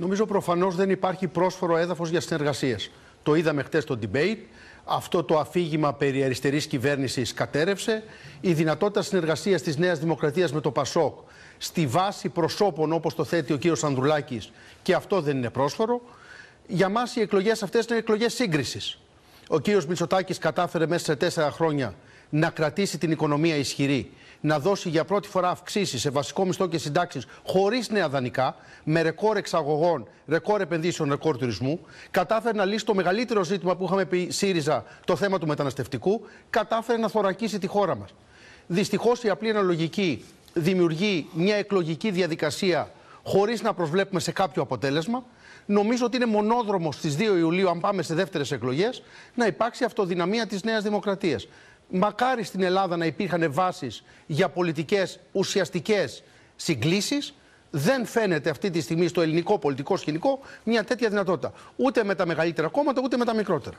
Νομίζω προφανώς δεν υπάρχει πρόσφορο έδαφος για συνεργασίες. Το είδαμε χτες στο debate. Αυτό το αφήγημα περί αριστερής κυβέρνησης κατέρευσε. Η δυνατότητα συνεργασίας της Νέας Δημοκρατίας με το ΠΑΣΟΚ στη βάση προσώπων όπως το θέτει ο κύριος Ανδρουλάκης και αυτό δεν είναι πρόσφορο. Για μας οι εκλογές αυτές είναι εκλογές σύγκρισης. Ο κύριος Μητσοτάκης κατάφερε μέσα σε τέσσερα χρόνια να κρατήσει την οικονομία ισχυρή να δώσει για πρώτη φορά αυξήσεις σε βασικό μισθό και συντάξεις χωρίς νέα δανεικά, με ρεκόρ εξαγωγών, ρεκόρ επενδύσεων, ρεκόρ τουρισμού. Κατάφερε να λύσει το μεγαλύτερο ζήτημα που είχαμε πει ΣΥΡΙΖΑ, το θέμα του μεταναστευτικού. Κατάφερε να θωρακίσει τη χώρα μας. Δυστυχώς η απλή αναλογική δημιουργεί μια εκλογική διαδικασία χωρίς να προσβλέπουμε σε κάποιο αποτέλεσμα. Νομίζω ότι είναι μονόδρομος στις 2 Ιουλίου, αν πάμε σε δεύτερες εκλογές, να υπάρξει αυτοδυναμία της Νέας Δημοκρατίας. Μακάρι στην Ελλάδα να υπήρχαν βάσεις για πολιτικές ουσιαστικές συγκλήσεις. Δεν φαίνεται αυτή τη στιγμή στο ελληνικό πολιτικό σκηνικό μια τέτοια δυνατότητα. Ούτε με τα μεγαλύτερα κόμματα, ούτε με τα μικρότερα.